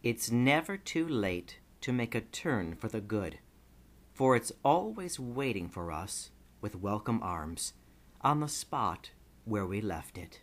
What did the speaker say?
It's never too late to make a turn for the good, for it's always waiting for us with welcome arms on the spot where we left it.